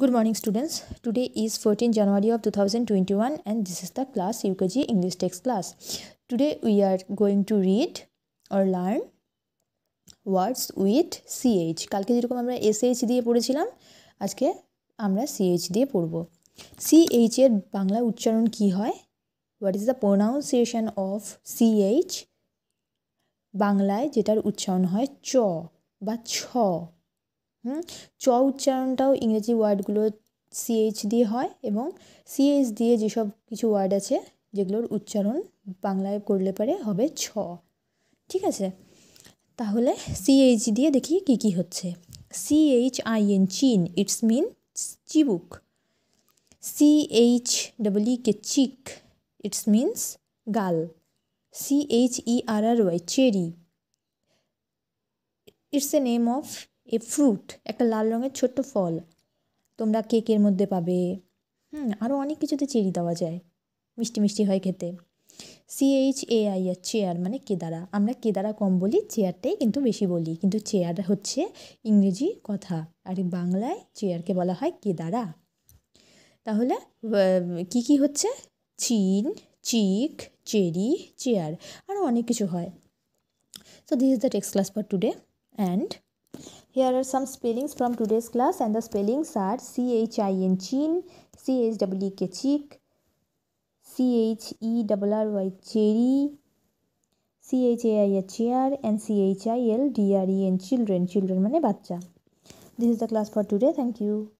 Good morning students. Today is 14 January of 2021 and this is the class UKG English text class. Today we are going to read or learn words with ch. কালকে যেরকম আমরা sh দিয়ে পড়েছিলাম আজকে আমরা ch দিয়ে পড়ব ch এর বাংলা উচ্চারণ কি হয় What is the pronunciation of ch বাংলায় যেটার উচ্চারণ হয় চ বা ছ হুম চ উচ্চারণটাও ইংরেজি ওয়ার্ডগুলো সিএইচ দিয়ে হয় এবং সিএইচ দিয়ে যেসব কিছু ওয়ার্ড আছে যেগুলোর উচ্চারণ বাংলায় করলে পারে হবে ছ ঠিক আছে তাহলে সিএইচ দিয়ে দেখি কি কি হচ্ছে C H I N chin it's mean চিবুক C H double K cheek it's means গাল C H E R R Y cherry it's a name of a fruit একটা লাল রঙের ছোট্ট ফল তোমরা কেকের মধ্যে পাবে হুম আরও অনেক কিছুতে চেরি দেওয়া যায় মিষ্টি মিষ্টি হয় খেতে C H A I R chair মানে কেদারা আমরা কেদারা কম বলি চেয়ারটাই কিন্তু বেশি বলি কিন্তু চেয়ার হচ্ছে ইংরেজি কথা আর বাংলায় চেয়ারকে বলা হয় কেদারা তাহলে কি কি হচ্ছে চিন চিক চেরি চেয়ার আরও অনেক কিছু হয় so this is the text class for today and Here are some spellings from today's class and the spellings are C-H-I-N chin, C-H-E-E-K cheek, C-H-E-R-R-Y cherry, C-H-A-I-A and C-H-I-L-D-R-E-N children, children মানে This is the class for today. Thank you.